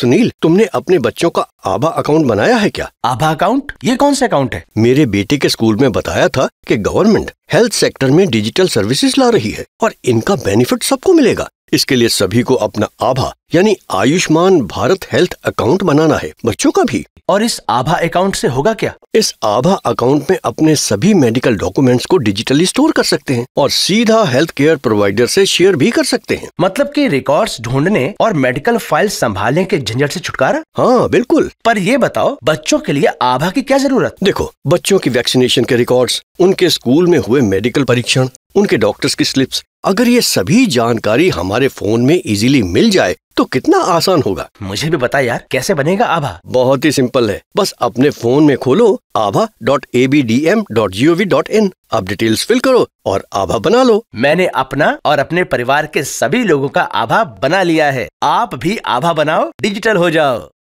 सुनील तुमने अपने बच्चों का आभा अकाउंट बनाया है क्या आभा अकाउंट ये कौन सा अकाउंट है मेरे बेटे के स्कूल में बताया था कि गवर्नमेंट हेल्थ सेक्टर में डिजिटल सर्विसेज ला रही है और इनका बेनिफिट सबको मिलेगा इसके लिए सभी को अपना आभा यानी आयुष्मान भारत हेल्थ अकाउंट बनाना है बच्चों का भी और इस आभा अकाउंट से होगा क्या इस आभा अकाउंट में अपने सभी मेडिकल डॉक्यूमेंट्स को डिजिटली स्टोर कर सकते हैं और सीधा हेल्थ केयर प्रोवाइडर से शेयर भी कर सकते हैं मतलब कि रिकॉर्ड्स ढूंढने और मेडिकल फाइल संभालने के झंझट से छुटकारा हाँ बिल्कुल पर ये बताओ बच्चों के लिए आभा की क्या जरूरत देखो बच्चों की वैक्सीनेशन के रिकॉर्ड उनके स्कूल में हुए मेडिकल परीक्षण उनके डॉक्टर्स की स्लिप्स अगर ये सभी जानकारी हमारे फोन में इजीली मिल जाए तो कितना आसान होगा मुझे भी बता यार कैसे बनेगा आभा बहुत ही सिंपल है बस अपने फोन में खोलो आभा dot A B D M dot G O V dot in अब डिटेल्स फिल करो और आभा बना लो मैंने अपना और अपने परिवार के सभी लोगों का आभा बना लिया है आप भी आभा बनाओ डिजिटल हो जाओ